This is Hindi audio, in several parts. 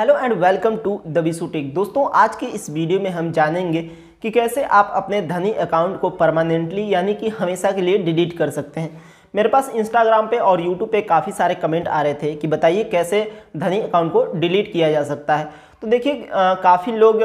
hello and welcome to the बीसू दोस्तों आज की इस वीडियो में हम जानेंगे कि कैसे आप अपने धनी अकाउंट को परमानेंटली यानी कि हमेशा के लिए डिलीट कर सकते हैं मेरे पास इंस्टाग्राम पे और यूट्यूब पे काफ़ी सारे कमेंट आ रहे थे कि बताइए कैसे धनी अकाउंट को डिलीट किया जा सकता है तो देखिए काफ़ी लोग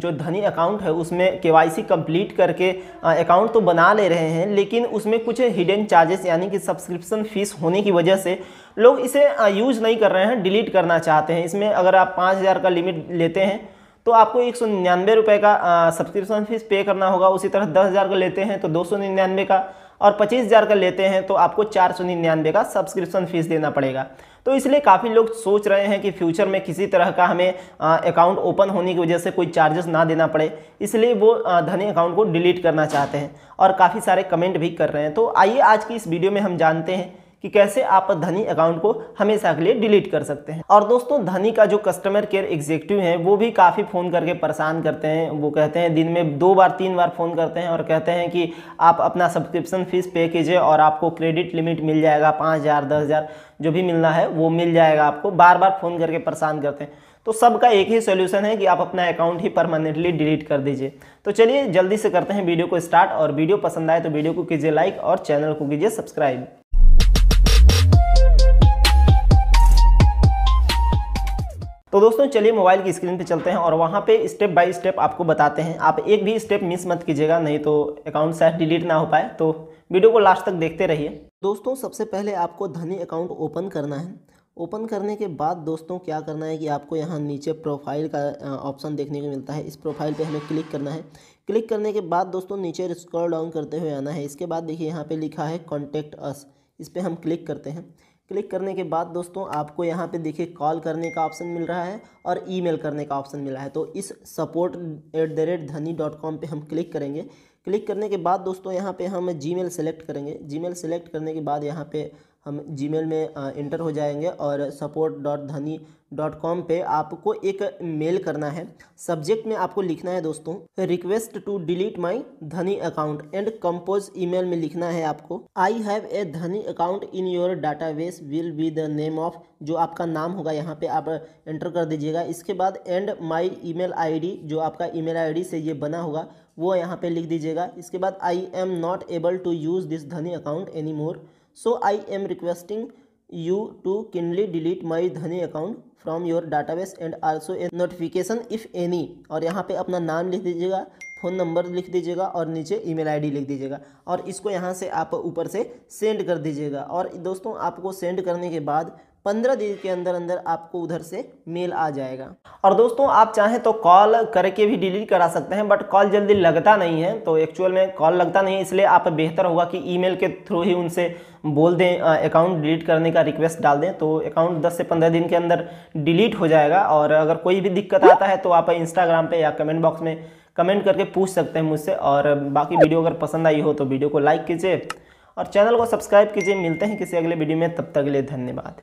जो धनी अकाउंट है उसमें के वाई कंप्लीट करके अकाउंट तो बना ले रहे हैं लेकिन उसमें कुछ हिडन चार्जेस यानी कि सब्सक्रिप्शन फ़ीस होने की वजह से लोग इसे यूज़ नहीं कर रहे हैं डिलीट करना चाहते हैं इसमें अगर आप पाँच हज़ार का लिमिट लेते हैं तो आपको एक सौ निन्यानवे रुपये का सब्सक्रिप्शन फ़ीस पे करना होगा उसी तरह दस हज़ार का लेते हैं तो दो सौ निन्यानवे का और पच्चीस हज़ार का लेते हैं तो आपको चार सौ निन्यानवे का सब्सक्रिप्शन फ़ीस देना पड़ेगा तो इसलिए काफ़ी लोग सोच रहे हैं कि फ्यूचर में किसी तरह का हमें अकाउंट ओपन होने की वजह से कोई चार्जेस ना देना पड़े इसलिए वो धनी अकाउंट को डिलीट करना चाहते हैं और काफ़ी सारे कमेंट भी कर रहे हैं तो आइए आज की इस वीडियो में हम जानते हैं कि कैसे आप धनी अकाउंट को हमेशा के लिए डिलीट कर सकते हैं और दोस्तों धनी का जो कस्टमर केयर एग्जीक्यूटिव है वो भी काफ़ी फ़ोन करके परेशान करते हैं वो कहते हैं दिन में दो बार तीन बार फ़ोन करते हैं और कहते हैं कि आप अपना सब्सक्रिप्शन फ़ीस पे कीजिए और आपको क्रेडिट लिमिट मिल जाएगा पाँच हज़ार दस हज़ार जो भी मिलना है वो मिल जाएगा आपको बार बार फ़ोन करके परेशान करते हैं तो सबका एक ही सोल्यूशन है कि आप अपना अकाउंट ही परमानेंटली डिलीट कर दीजिए तो चलिए जल्दी से करते हैं वीडियो को स्टार्ट और वीडियो पसंद आए तो वीडियो को कीजिए लाइक और चैनल को कीजिए सब्सक्राइब तो दोस्तों चलिए मोबाइल की स्क्रीन पे चलते हैं और वहाँ पे स्टेप बाय स्टेप आपको बताते हैं आप एक भी स्टेप मिस मत कीजिएगा नहीं तो अकाउंट शायद डिलीट ना हो पाए तो वीडियो को लास्ट तक देखते रहिए दोस्तों सबसे पहले आपको धनी अकाउंट ओपन करना है ओपन करने के बाद दोस्तों क्या करना है कि आपको यहाँ नीचे प्रोफाइल का ऑप्शन देखने को मिलता है इस प्रोफाइल पे हमें क्लिक करना है क्लिक करने के बाद दोस्तों नीचे स्क्रॉल डाउन करते हुए आना है इसके बाद देखिए यहाँ पे लिखा है कॉन्टेक्ट अस इस पर हम क्लिक करते हैं क्लिक करने के बाद दोस्तों आपको यहाँ पे देखिए कॉल करने का ऑप्शन मिल रहा है और ईमेल करने का ऑप्शन मिला है तो इस support at the rate Dhani dot com पर हम क्लिक करेंगे क्लिक करने के बाद दोस्तों यहाँ पे हम जी मेल सेलेक्ट करेंगे जी मेल सेलेक्ट करने के बाद यहाँ पे हम जी में इंटर हो जाएंगे और support dot Dhani dot com पर आपको एक मेल करना है सब्जेक्ट में आपको लिखना है दोस्तों request to delete my Dhani account and compose email में लिखना है आपको आई have a Dhani account in your database will be the name of जो आपका नाम होगा यहाँ पे आप एंटर कर दीजिएगा इसके बाद एंड माई ईमेल आईडी जो आपका ईमेल आईडी से ये बना होगा वो यहाँ पर लिख दीजिएगा इसके बाद I am not able to use this Dhani account any more so I am requesting you to kindly delete my Dhani account from your database and also a notification if any और यहाँ पे अपना नाम लिख दीजिएगा फ़ोन नंबर लिख दीजिएगा और नीचे ईमेल आईडी लिख दीजिएगा और इसको यहाँ से आप ऊपर से सेंड कर दीजिएगा और दोस्तों आपको सेंड करने के बाद पंद्रह दिन के अंदर अंदर आपको उधर से मेल आ जाएगा और दोस्तों आप चाहें तो कॉल करके भी डिलीट करा सकते हैं बट कॉल जल्दी लगता नहीं है तो एक्चुअल में कॉल लगता नहीं है इसलिए आप बेहतर होगा कि ईमेल के थ्रू ही उनसे बोल दें अकाउंट डिलीट करने का रिक्वेस्ट डाल दें तो अकाउंट 10 से 15 दिन के अंदर डिलीट हो जाएगा और अगर कोई भी दिक्कत आता है तो आप इंस्टाग्राम पर या कमेंट बॉक्स में कमेंट करके पूछ सकते हैं मुझसे और बाकी वीडियो अगर पसंद आई हो तो वीडियो को लाइक कीजिए और चैनल को सब्सक्राइब कीजिए मिलते हैं किसी अगले वीडियो में तब तक के लिए धन्यवाद